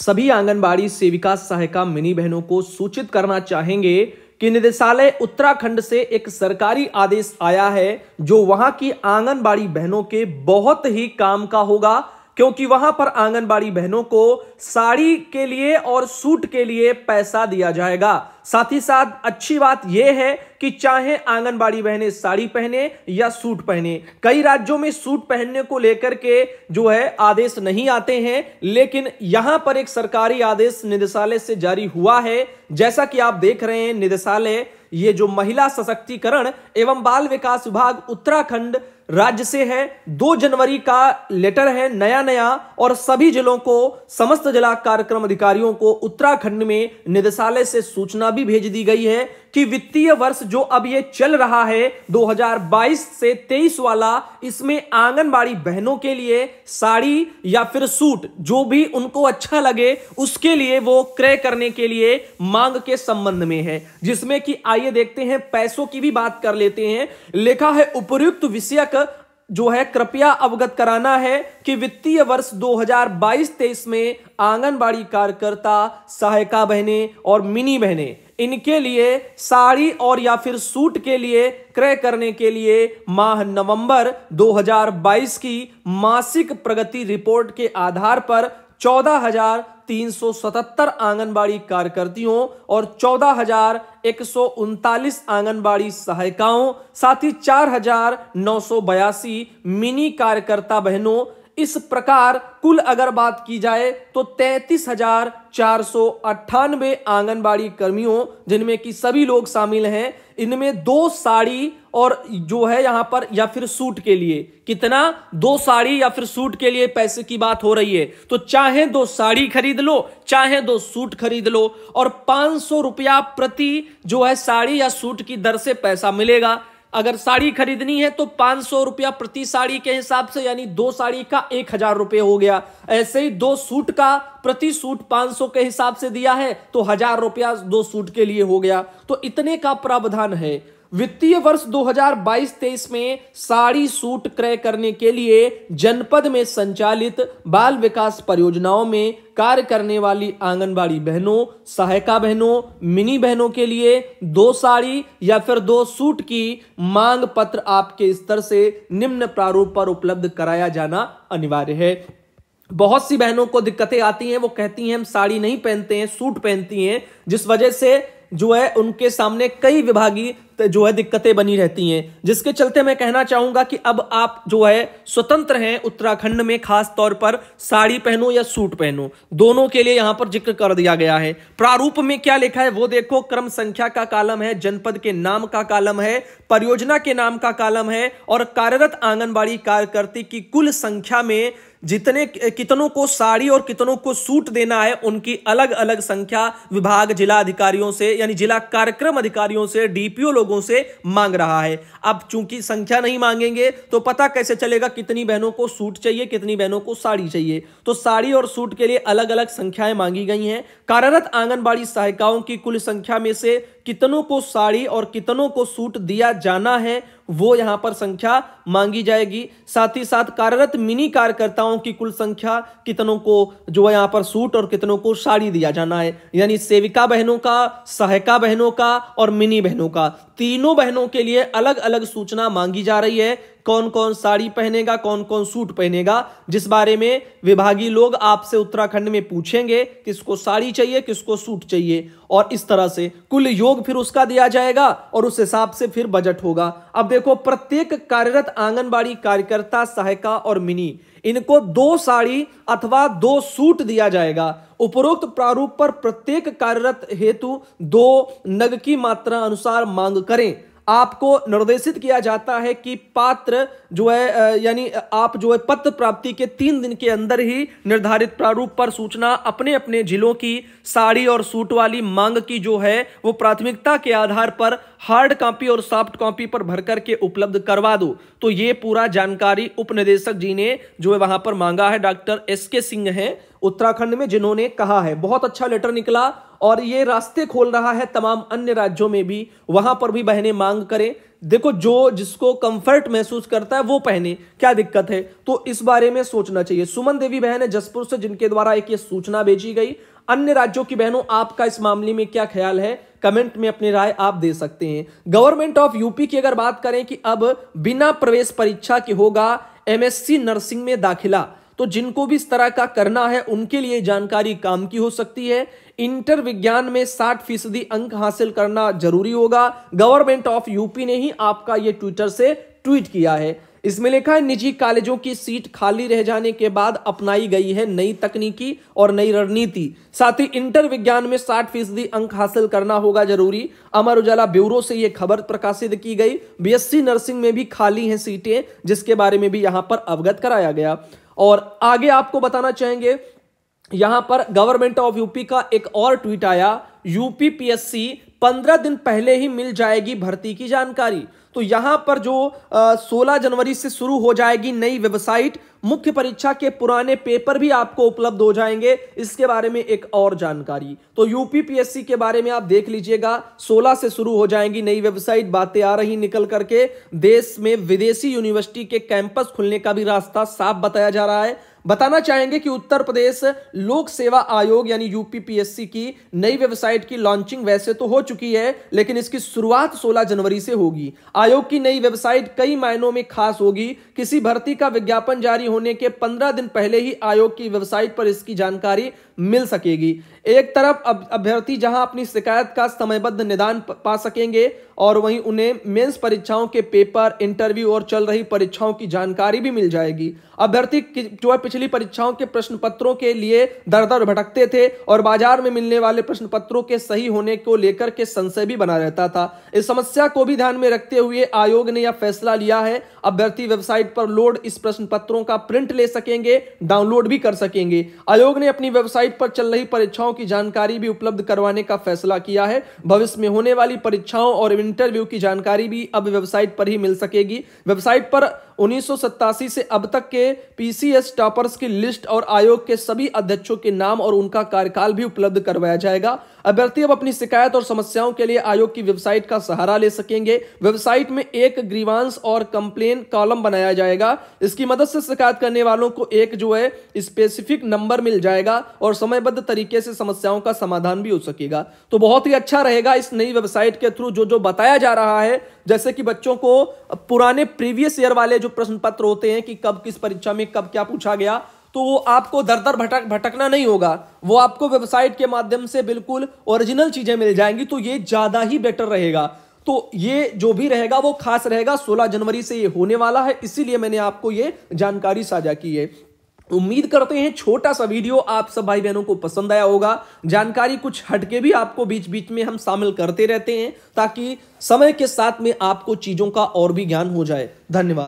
सभी आंगनबाड़ी सेविका सहायिका मिनी बहनों को सूचित करना चाहेंगे कि निदेशालय उत्तराखंड से एक सरकारी आदेश आया है जो वहां की आंगनबाड़ी बहनों के बहुत ही काम का होगा क्योंकि वहां पर आंगनबाड़ी बहनों को साड़ी के लिए और सूट के लिए पैसा दिया जाएगा साथ ही साथ अच्छी बात यह है कि चाहे आंगनबाड़ी बहनें साड़ी पहने या सूट पहने कई राज्यों में सूट पहनने को लेकर के जो है आदेश नहीं आते हैं लेकिन यहां पर एक सरकारी आदेश निदेशालय से जारी हुआ है जैसा कि आप देख रहे हैं निदेशालय ये जो महिला सशक्तिकरण एवं बाल विकास विभाग उत्तराखंड राज्य से है दो जनवरी का लेटर है नया नया और सभी जिलों को समस्त जिला कार्यक्रम अधिकारियों को उत्तराखंड में निदेशालय से सूचना भी भेज दी गई है कि वित्तीय वर्ष जो अब ये चल रहा है 2022 से 23 वाला इसमें आंगनबाड़ी बहनों के लिए साड़ी या फिर सूट जो भी उनको अच्छा लगे उसके लिए वो क्रय करने के लिए मांग के संबंध में है जिसमें कि आइए देखते हैं पैसों की भी बात कर लेते हैं लिखा है उपयुक्त विषय जो है कृपया अवगत कराना है कि वित्तीय वर्ष 2022-23 में आंगनबाड़ी कार्यकर्ता सहायिका बहने और मिनी बहने इनके लिए साड़ी और या फिर सूट के लिए क्रय करने के लिए माह नवंबर 2022 की मासिक प्रगति रिपोर्ट के आधार पर चौदह हजार तीन सौ सतहत्तर आंगनबाड़ी कार्यकर्तियों और चौदह हजार एक सौ उनतालीस आंगनबाड़ी सहायिकाओं साथ ही चार हजार नौ सौ बयासी मिनी कार्यकर्ता बहनों इस प्रकार कुल अगर बात की जाए तो तैतीस हजार चार सौ अट्ठानबे आंगनबाड़ी कर्मियों जिनमें कि सभी लोग शामिल हैं इनमें दो साड़ी और जो है यहां पर या फिर सूट के लिए कितना दो साड़ी या फिर सूट के लिए पैसे की बात हो रही है तो चाहे दो साड़ी खरीद लो चाहे दो सूट खरीद लो और पांच सौ रुपया प्रति जो है साड़ी या सूट की दर से पैसा मिलेगा अगर साड़ी खरीदनी है तो पांच सौ रुपया प्रति साड़ी के हिसाब से यानी दो साड़ी का एक हजार रुपये हो गया ऐसे ही दो सूट का प्रति सूट पांच सौ के हिसाब से दिया है तो हजार रुपया दो सूट के लिए हो गया तो इतने का प्रावधान है वित्तीय वर्ष 2022-23 में साड़ी सूट क्रय करने के लिए जनपद में संचालित बाल विकास परियोजनाओं में कार्य करने वाली आंगनबाड़ी बहनों सहायिका बहनों मिनी बहनों के लिए दो साड़ी या फिर दो सूट की मांग पत्र आपके स्तर से निम्न प्रारूप पर उपलब्ध कराया जाना अनिवार्य है बहुत सी बहनों को दिक्कतें आती हैं वो कहती हैं हम साड़ी नहीं पहनते हैं सूट पहनती हैं जिस वजह से जो है उनके सामने कई विभागीय जो है दिक्कतें बनी रहती हैं जिसके चलते मैं कहना चाहूंगा कि अब आप जो है स्वतंत्र हैं उत्तराखंड में खास तौर पर साड़ी पहनो या सूट पहनो दोनों के लिए यहां पर जिक्र कर दिया गया है प्रारूप में क्या लिखा है वो देखो क्रम संख्या का कालम है जनपद के नाम का कालम है परियोजना के नाम का कालम है और कार्यरत आंगनबाड़ी कार्यकर्ती की कुल संख्या में जितने कितनों को साड़ी और कितनों को सूट देना है उनकी अलग अलग संख्या विभाग जिला अधिकारियों से यानी जिला कार्यक्रम अधिकारियों से डीपीओ लोगों से मांग रहा है अब चूंकि संख्या नहीं मांगेंगे तो पता कैसे चलेगा कितनी बहनों को सूट चाहिए कितनी बहनों को साड़ी चाहिए तो साड़ी और सूट के लिए अलग अलग संख्याएं मांगी गई हैं कार्यरत आंगनबाड़ी सहायिकाओं की कुल संख्या में से कितनों को साड़ी और कितनों को सूट दिया जाना है वो यहाँ पर संख्या मांगी जाएगी साथ ही साथ कार्यरत मिनी कार्यकर्ताओं की कुल संख्या कितनों को जो है यहाँ पर सूट और कितनों को साड़ी दिया जाना है यानी सेविका बहनों का सहायिका बहनों का और मिनी बहनों का तीनों बहनों के लिए अलग अलग सूचना मांगी जा रही है कौन कौन साड़ी पहनेगा कौन कौन सूट पहनेगा जिस बारे में विभागीय लोग आपसे उत्तराखंड में पूछेंगे किसको साड़ी चाहिए किसको सूट चाहिए और इस तरह से कुल योग फिर उसका दिया जाएगा और उस हिसाब से फिर बजट होगा अब देखो प्रत्येक कार्यरत आंगनबाड़ी कार्यकर्ता सहायिका और मिनी इनको दो साड़ी अथवा दो सूट दिया जाएगा उपरोक्त प्रारूप पर प्रत्येक कार्यरत हेतु दो नग की मात्रा अनुसार मांग करें आपको निर्देशित किया जाता है कि पात्र जो है यानी आप जो है पत्र प्राप्ति के तीन दिन के अंदर ही निर्धारित प्रारूप पर सूचना अपने अपने जिलों की साड़ी और सूट वाली मांग की जो है वो प्राथमिकता के आधार पर हार्ड कॉपी और सॉफ्ट कॉपी पर भर करके उपलब्ध करवा दो तो ये पूरा जानकारी उपनिदेशक जी ने जो है वहां पर मांगा है डॉक्टर एस के सिंह है उत्तराखंड में जिन्होंने कहा है बहुत अच्छा लेटर निकला और ये रास्ते खोल रहा है तमाम अन्य राज्यों में भी वहां पर भी बहने मांग करें देखो जो जिसको कंफर्ट महसूस करता है वो पहने क्या दिक्कत है तो इस बारे में सोचना चाहिए सुमन देवी बहन है जसपुर से जिनके द्वारा एक ये सूचना भेजी गई अन्य राज्यों की बहनों आपका इस मामले में क्या ख्याल है कमेंट में अपनी राय आप दे सकते हैं गवर्नमेंट ऑफ यूपी की अगर बात करें कि अब बिना प्रवेश परीक्षा के होगा एमएससी नर्सिंग में दाखिला तो जिनको भी इस तरह का करना है उनके लिए जानकारी काम की हो सकती है इंटर विज्ञान में 60 फीसदी अंक हासिल करना जरूरी होगा गवर्नमेंट ऑफ यूपी ने ही आपका यह ट्विटर से ट्वीट किया है इसमें लिखा है निजी कॉलेजों की सीट खाली रह जाने के बाद अपनाई गई है नई तकनीकी और नई रणनीति साथ ही इंटर विज्ञान में 60 फीसदी अंक हासिल करना होगा जरूरी अमर उजाला ब्यूरो से यह खबर प्रकाशित की गई बीएससी नर्सिंग में भी खाली हैं सीटें जिसके बारे में भी यहां पर अवगत कराया गया और आगे आपको बताना चाहेंगे यहां पर गवर्नमेंट ऑफ यूपी का एक और ट्वीट आया यूपी पीएससी पंद्रह दिन पहले ही मिल जाएगी भर्ती की जानकारी तो यहां पर जो सोलह जनवरी से शुरू हो जाएगी नई वेबसाइट मुख्य परीक्षा के पुराने पेपर भी आपको उपलब्ध हो जाएंगे इसके बारे में एक और जानकारी तो यूपीपीएससी के बारे में आप देख लीजिएगा 16 से शुरू हो जाएंगी नई वेबसाइट बातें आ रही निकल करके देश में विदेशी यूनिवर्सिटी के कैंपस खुलने का भी रास्ता साफ बताया जा रहा है बताना चाहेंगे कि उत्तर प्रदेश लोक सेवा आयोग यानी यूपीपीएससी की नई वेबसाइट की लॉन्चिंग वैसे तो हो चुकी है लेकिन इसकी शुरुआत 16 जनवरी से होगी आयोग की नई वेबसाइट कई मायनों में खास होगी किसी भर्ती का विज्ञापन जारी होने के 15 दिन पहले ही आयोग की वेबसाइट पर इसकी जानकारी मिल सकेगी एक तरफ अभ्यर्थी जहां अपनी शिकायत का समयबद्ध निदान पा सकेंगे और वहीं उन्हें मेंस परीक्षाओं के पेपर इंटरव्यू और चल रही परीक्षाओं की जानकारी भी मिल जाएगी अभ्यर्थी जो है पिछली परीक्षाओं के प्रश्न पत्रों के लिए दर दर भटकते थे और बाजार में मिलने वाले प्रश्न पत्रों के सही होने को लेकर के संशय भी बना रहता था इस समस्या को भी ध्यान में रखते हुए आयोग ने यह फैसला लिया है अभ्यर्थी वेबसाइट पर लोड इस प्रश्न पत्रों का प्रिंट ले सकेंगे डाउनलोड भी कर सकेंगे आयोग ने अपनी वेबसाइट पर चल रही परीक्षाओं की जानकारी भी उपलब्ध करवाने का फैसला किया है भविष्य में होने वाली परीक्षाओं और इंटरव्यू की जानकारी भी अब वेबसाइट पर ही मिल सकेगी वेबसाइट पर उन्नीस से अब तक के पीसीएस टॉपर्स की लिस्ट और आयोग के सभी अध्यक्षों के नाम और उनका कार्यकाल भी उपलब्ध करवाया जाएगा अभ्यर्थी अब अपनी शिकायत और समस्याओं के लिए आयोग की वेबसाइट का सहारा ले सकेंगे वेबसाइट में एक ग्रीवांस और कंप्लेन कॉलम बनाया जाएगा इसकी मदद से शिकायत करने वालों को एक जो है स्पेसिफिक नंबर मिल जाएगा और समयबद्ध तरीके से समस्याओं का समाधान भी हो सकेगा तो बहुत ही अच्छा रहेगा इस नई वेबसाइट के थ्रू जो जो बताया जा रहा है जैसे कि बच्चों को पुराने प्रीवियस ईयर वाले जो प्रश्न पत्र होते हैं कि कब किस परीक्षा में कब क्या पूछा गया तो वो आपको दर दर भटक भटकना नहीं होगा वो आपको वेबसाइट के माध्यम से बिल्कुल ओरिजिनल चीज़ें मिल जाएंगी तो ये ज़्यादा ही बेटर रहेगा तो ये जो भी रहेगा वो खास रहेगा 16 जनवरी से ये होने वाला है इसीलिए मैंने आपको ये जानकारी साझा की है उम्मीद करते हैं छोटा सा वीडियो आप सब भाई बहनों को पसंद आया होगा जानकारी कुछ हटके भी आपको बीच बीच में हम शामिल करते रहते हैं ताकि समय के साथ में आपको चीज़ों का और भी ज्ञान हो जाए धन्यवाद